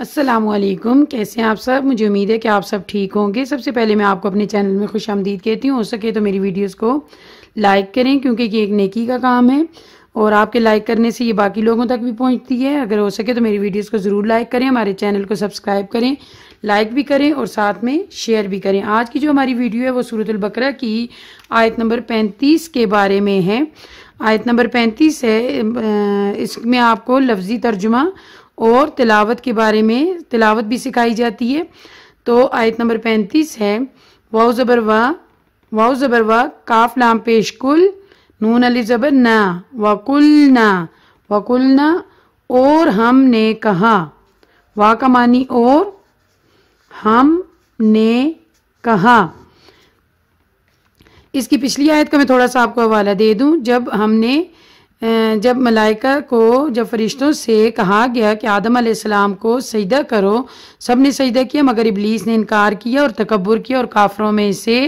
असलम कैसे हैं आप सब मुझे उम्मीद है कि आप सब ठीक होंगे सबसे पहले मैं आपको अपने चैनल में खुश आमदीद कहती हूँ हो सके तो मेरी वीडियोस को लाइक करें क्योंकि ये एक नेकी का काम है और आपके लाइक करने से ये बाकी लोगों तक भी पहुँचती है अगर हो सके तो मेरी वीडियोज़ को ज़रूर लाइक करें हमारे चैनल को सब्सक्राइब करें लाइक भी करें और साथ में शेयर भी करें आज की जो हमारी वीडियो है वो सूरतलबकरा की आयत नंबर पैंतीस के बारे में है आयत नंबर पैंतीस है इसमें आपको लफ्ज़ी तर्जुमा और तिलावत के बारे में तिलावत भी सिखाई जाती है तो आयत नंबर पैंतीस है वाउ ज़बर वाह वाउ ज़बर वाह काफ लाम पेश कुल नून अली ज़बर ना वकुल वकुलना और हमने कहा वाह का मानी और हमने कहा इसकी पिछली आयत का मैं थोड़ा सा आपको हवाला दे दूं जब हमने जब मलाइका को जब फरिश्तों से कहा गया कि आदम आसमाम को सजदा करो सब ने सजदा किया मगर इबलीस ने इनकार किया और तकबर किया और काफरों में से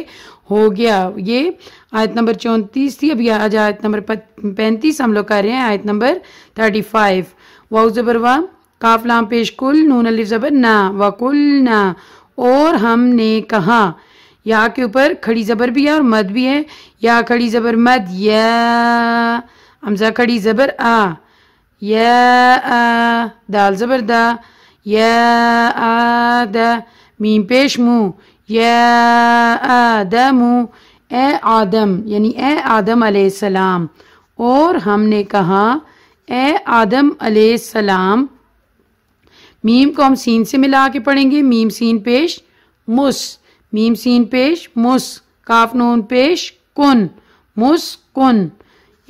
हो गया ये आयत नंबर चौंतीस थी अभी आज आयत नंबर पैंतीस हम लोग कर रहे हैं आयत नंबर थर्टी फाइव वाह ज़बर वाह काफलाम पेश कुल नून अली ज़बर ना वकुल ना और हमने कहा या के ऊपर खड़ी ज़बर भी है और मद भी है या खड़ी ज़बर मद या हमजा खड़ी ज़बर आ या आ दाल ज़बर दा या आ द मीम पेश मुँह या आ द मुँह ए आदम यानी ए आदम सलाम और हमने कहा ए आदम सलाम मीम को हम सीन से मिला के पढ़ेंगे मीम सीन पेश मुस मीम सीन पेश मुस काफ नून पेश कुन मुस कुन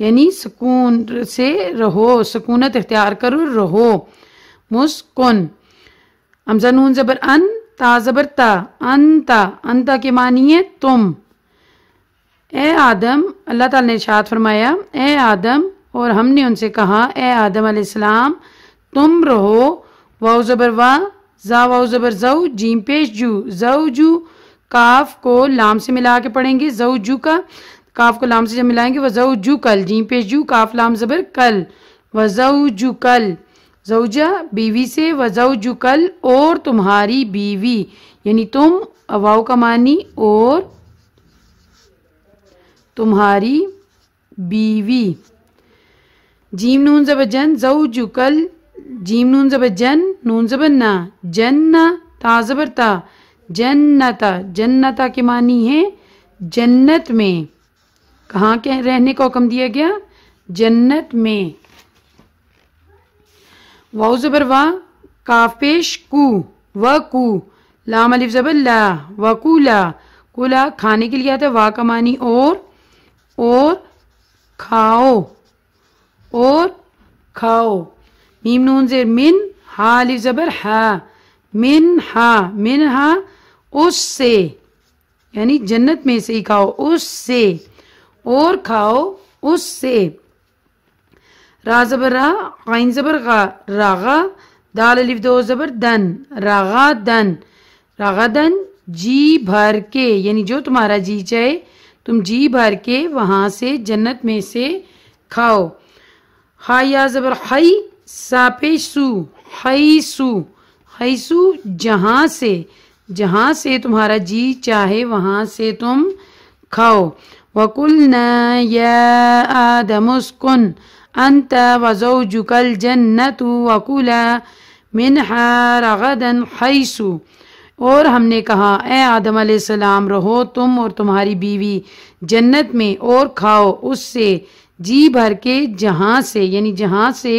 यानी सुकून से रहो सुकूनत इख्तियार करो रहो मुस्कुन हमजा नून जबर अन ता जबर ता अनता अनता के मानिए तुम ए आदम अल्लाह ताला ने इशाद फरमाया ए आदम और हमने उनसे कहा ए आदम अलैहिस्सलाम तुम रहो वाउ जबर वा जा वाउ जबर जऊ जीम पेश जू जऊ जू काफ को लाम से मिला के पढ़ेंगे जऊ जू का काफ को लाम से जब मिलाएंगे वजह जू कल जी पे जू काफ लाम जबर कल वजह जू कल जऊजा बीवी से वजह जू कल और तुम्हारी बीवी यानी तुम अवाऊ का मानी और तुम्हारी बीवी जीम नून जब जन जऊ जू कल जीम नून जब जन नून जब जन जन्ना ता जबर ता जन्नता जन्नता के मानी है जन्नत में कहाँ के रहने का हुक्म दिया गया जन्नत में वाउ जबर वाह काफेश कु व कु लाम अलिफ जबर ला वकूला ला खाने के लिए आता है वाह कमानी और और खाओ और खाओ मीम नून जेर मिन हा अलिफ जबर हा मिन हा मिन हा उससे यानी जन्नत में से ही खाओ उससे और खाओ उससे राजबरा जबर रागा दाल अलिफ दो जबर दन रागा दन रागा दन जी भर के यानी जो तुम्हारा जी चाहे तुम जी भर के वहाँ से जन्नत में से खाओ या जबर हई सापे सु हई सु हई सु जहाँ से जहाँ से तुम्हारा जी चाहे वहाँ से तुम खाओ وقلنا يا آدم اسكن أنت وزوجك الجنة وكلا منها رغدا حيث और हमने कहा ए आदम सलाम रहो तुम और तुम्हारी बीवी जन्नत में और खाओ उससे जी भर के जहाँ से यानी जहाँ से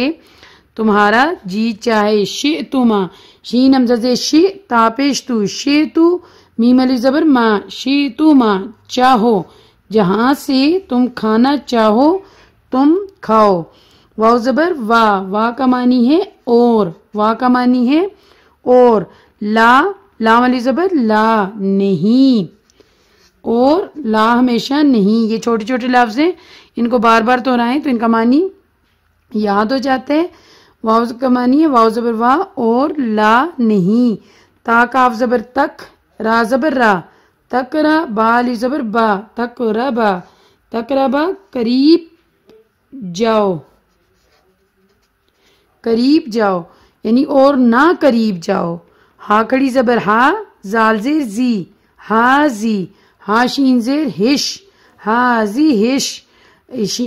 तुम्हारा जी चाहे शे तुमा शी हमजज शे तापेश तू शे तू मीमल जबर माँ शे तू माँ चाहो जहाँ से तुम खाना चाहो तुम खाओ वाह जबर वाह वाह का मानी है और वाह का मानी है और ला ला वाली जबर ला नहीं और ला हमेशा नहीं ये छोटे छोटे लफ्ज हैं इनको बार बार रहा तो, तो इनका मानी याद हो जाता है वाव का मानी है वाव जबर वाह और ला नहीं ता काफ जबर तक रा जबर रा तकरा बाली जबर बा तक तकरबा करीब जाओ करीब जाओ यानी और ना करीब जाओ हाकड़ी जबर हा जेर जी हाजी हाशीन जेर हिश हाजी हिश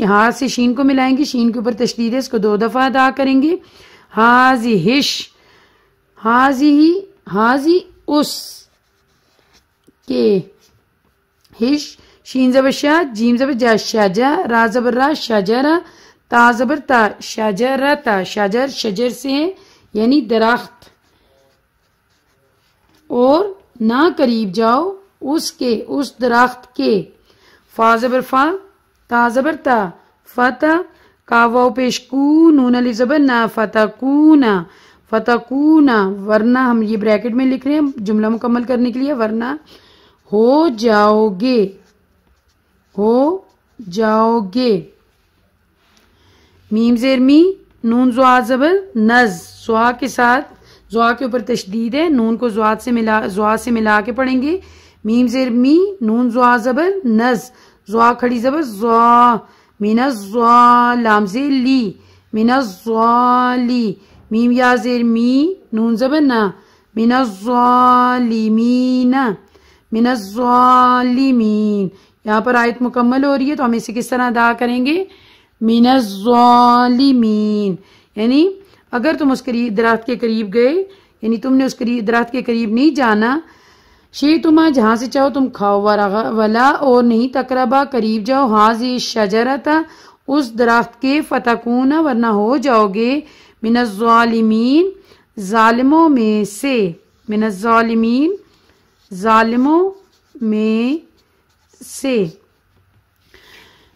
हा से शीन को मिलाएंगे शीन के ऊपर तशदीद है इसको दो दफ़ा अदा करेंगे हाजी हिश हाजी ही हाजी उस K. Hish. Shin Shah sha. Jim zabar ja. रा Ra zabar ra. Shajara. ता जबर ता शाजरा ता शाजर शजर से है यानी दरख्त और ना करीब जाओ उसके उस दरख्त के फा जबर फा ता जबर ता फता कावाओ पेश कू नून अली जबर ना फता कूना फता कूना वरना हम ये ब्रैकेट में लिख रहे हैं जुमला मुकम्मल करने के लिए वरना हो जाओगे हो जाओगे मीम जेर मी नून जुआ जबर नज जुआ के साथ जुआ के ऊपर तशदीद है नून को जुआत से मिला जुआ से मिला के पढ़ेंगे मीम जेर मी नून जुआ जबर नज जुआ खड़ी जबर जुआ मीना जुआ लाम ली मीना जुआ ली मीम या जेर मी नून जबर न मीना जुआ ली मीना मिनज़ालिमीन यहाँ पर आयत मुकम्मल हो रही है तो हम इसे किस तरह अदा करेंगे मिनज़ालिमीन यानी अगर तुम उस करीब दरख्त के करीब गए यानी तुमने उस करीब दरख्त के करीब नहीं जाना शे तुम्हारा जहाँ से चाहो तुम खाओ वाला और नहीं तकरबा करीब जाओ हाजी शजरा था उस दरख्त के फतकून वरना हो जाओगे मिनज़ालिमीन ालिमों में से मिनज़ालिमीन ज़ालिमों में से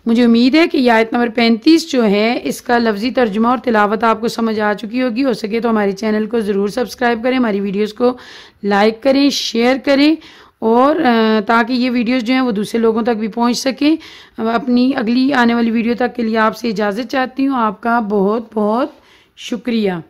मुझे उम्मीद है कि यह आयत नंबर पैंतीस जो है इसका लफ्जी तर्जुमा और तिलावत आपको समझ आ चुकी होगी हो सके तो हमारे चैनल को ज़रूर सब्सक्राइब करें हमारी वीडियोस को लाइक करें शेयर करें और ताकि ये वीडियोस जो हैं वो दूसरे लोगों तक भी पहुंच सकें अपनी अगली आने वाली वीडियो तक के लिए आपसे इजाज़त चाहती हूँ आपका बहुत बहुत शुक्रिया